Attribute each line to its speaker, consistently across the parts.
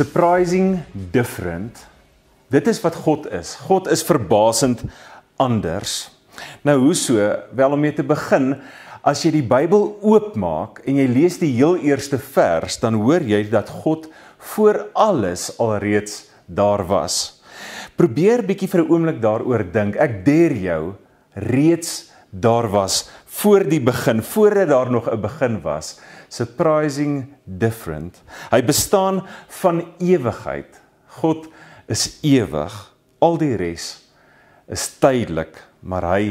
Speaker 1: surprising different. Dit is wat God is. God is verbasend anders. Nou hoe so? Wel om mee te begin, as jy die Bybel oopmaak en jy lees die heel eerste vers, dan hoor jy dat God voor alles alreeds daar was. Probeer bietjie vir 'n oomblik daaroor dink. Ek deer jou reeds daar was voor die begin, voordat daar nog 'n begin was surprising different. Hy bestaan van ewigheid. God is ewig. Al die res is tydelik, maar hy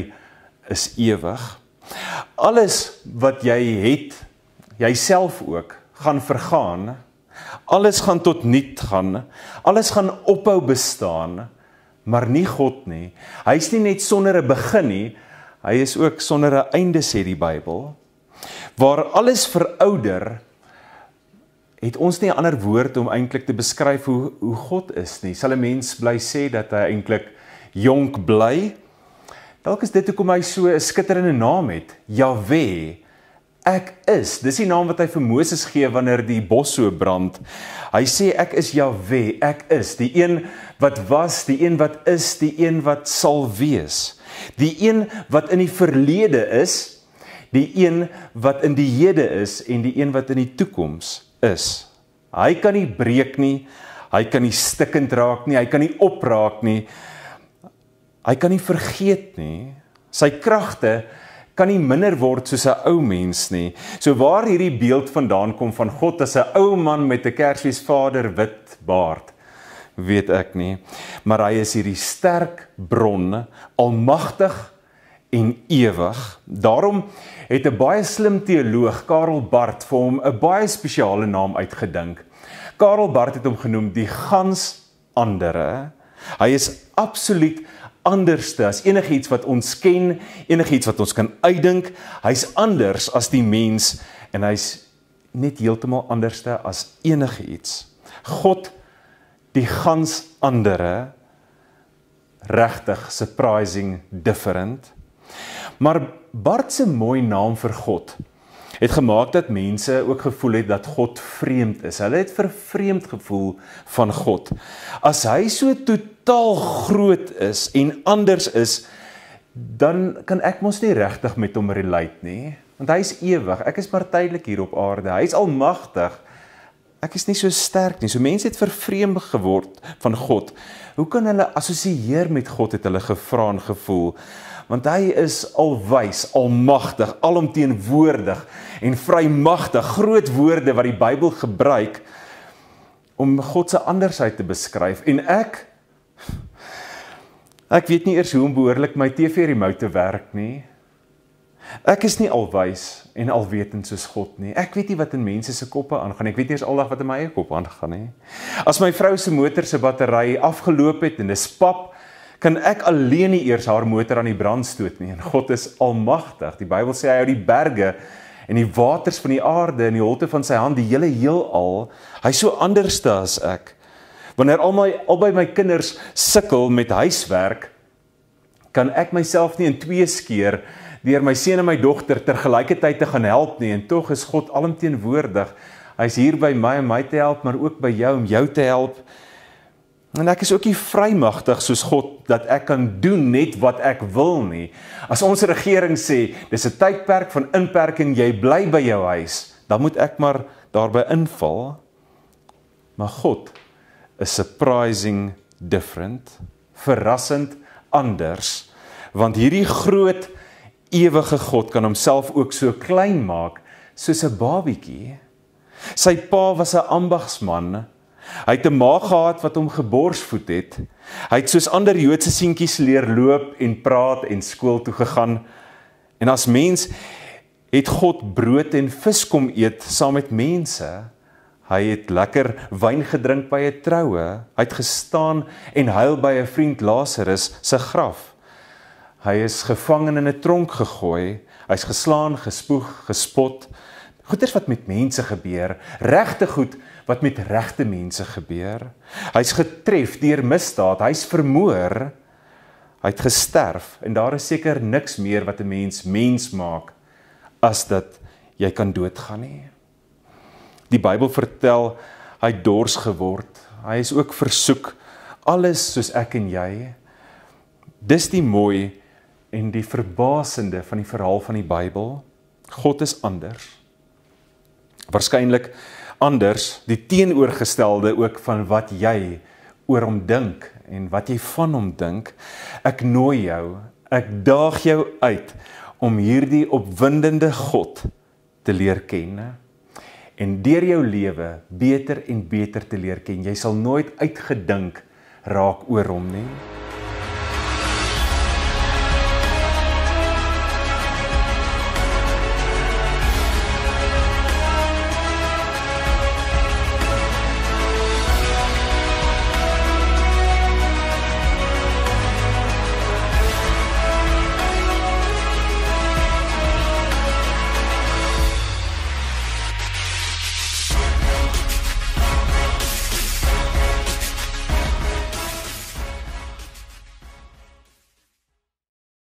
Speaker 1: is ewig. Alles wat jy het, jouself ook, gaan vergaan. Alles gaan tot nul gaan. Alles gaan ophou bestaan, maar nie God nie. Hy's nie net sonder 'n begin nie. Hy is ook sonder 'n einde sê die Bybel waar alles verouder het ons nie 'n ander woord om eintlik te beskryf hoe hoe God is nie. Sal 'n mens bly sê dat hy eintlik jonk bly? Dalk is dit hoekom hy so 'n skitterende naam het, Jahwe. Ek is. Dis die naam wat hy vir Moses gee wanneer die bos so brand. Hy sê ek is Jahwe, ek is die een wat was, die een wat is, die een wat sal wees. Die een wat in die verlede is die een wat in die hede is en die een wat in die toekoms is. Hy kan nie breek nie. Hy kan nie stikkend raak nie. Hy kan nie opraak nie. Hy kan nie vergeet nie. Sy kragte kan nie minder word soos 'n ou mens nie. So waar hierdie beeld vandaan kom van God as 'n ou man met 'n Kersfeesvader wit baard weet ek nie maar hy is hierdie sterk bron almagtig en ewig. Daarom het 'n baie slim teoloog, Karel Barth, vir hom 'n baie spesiale naam uitgedink. Karel Barth het hom genoem die gans andere. Hy is absoluut anderste as enigiets wat ons ken, enigiets wat ons kan uitdink. Hy's anders as die mens en hy's net heeltemal anderste as enigiets. God die gans andere regtig surprising different. Maar Bart se mooi naam vir God het gemaak dat mense ook gevoel het dat God vreemd is. Hulle het vervreemd gevoel van God. As hy so totaal groot is en anders is, dan kan ek mos nie regtig met hom relate nie, want hy is ewig. Ek is maar tydelik hier op aarde. Hy is almagtig. Ek is nie so sterk nie. So mense het vervreem geword van God. Hoe kan hulle assosieer met God het hulle gevra en gevoel? want hy is alwys, almagtig, alomteenwoordig en vrymagtig. Groot woorde wat die Bybel gebruik om God se andersheid te beskryf. En ek ek weet nie eers hoe om behoorlik my TV remote te werk nie. Ek is nie alwys en alwetend soos God nie. Ek weet nie wat in mense se koppe aangaan nie. Ek weet nie eens aldag wat in my eie kop aangaan nie. As my vrou se motor se battery afgeloop het en dit spap, kan ek alleen nie eers haar motor aan die brand stoot nie en God is almagtig. Die Bybel sê hy hou die berge en die waters van die aarde in die holte van sy hand, die hele heelal. Hy so anders te as ek. Wanneer al my albei my kinders sukkel met huiswerk, kan ek myself nie in twee skeer deur my seun en my dogter tergelykertyd te gaan help nie en tog is God alomteenwoordig. Hy's hier by my om my te help, maar ook by jou om jou te help En ek is ook nie vrymagtig soos God dat ek kan doen net wat ek wil nie. As ons regering sê dis 'n tydperk van inperking, jy bly by jou huis, dan moet ek maar daarby inval. Maar God is surprising different, verrassend anders, want hierdie groot ewige God kan homself ook so klein maak soos 'n babietjie. Sy pa was 'n ambagsman, Hy het 'n ma gehad wat hom geborsvoed het. Hy het soos ander Joodse seentjies leer loop en praat en skool toe gegaan. En as mens het God brood en vis kom eet saam met mense. Hy het lekker wyn gedrink by 'n troue. Hy het gestaan en huil by 'n vriend Lazarus se graf. Hy is gevangen in 'n tronk gegooi. Hy's geslaan, gespoeg, gespot. Goeie dinge wat met mense gebeur, regte goed wat met regte mense gebeur. Hy's getref deur misdaad, hy's vermoor, hy't gesterf en daar is seker niks meer wat 'n mens mens maak as dat jy kan doodgaan nie. Die Bybel vertel hy dors geword. Hy is ook versoek alles soos ek en jy. Dis die mooi en die verbasende van die verhaal van die Bybel. God is anders. Waarskynlik anders die teenoorgestelde ook van wat jy oor hom dink en wat jy van hom dink. Ek nooi jou, ek daag jou uit om hierdie opwindende God te leer ken en deur jou lewe beter en beter te leer ken. Jy sal nooit uitgedink raak oor hom nie.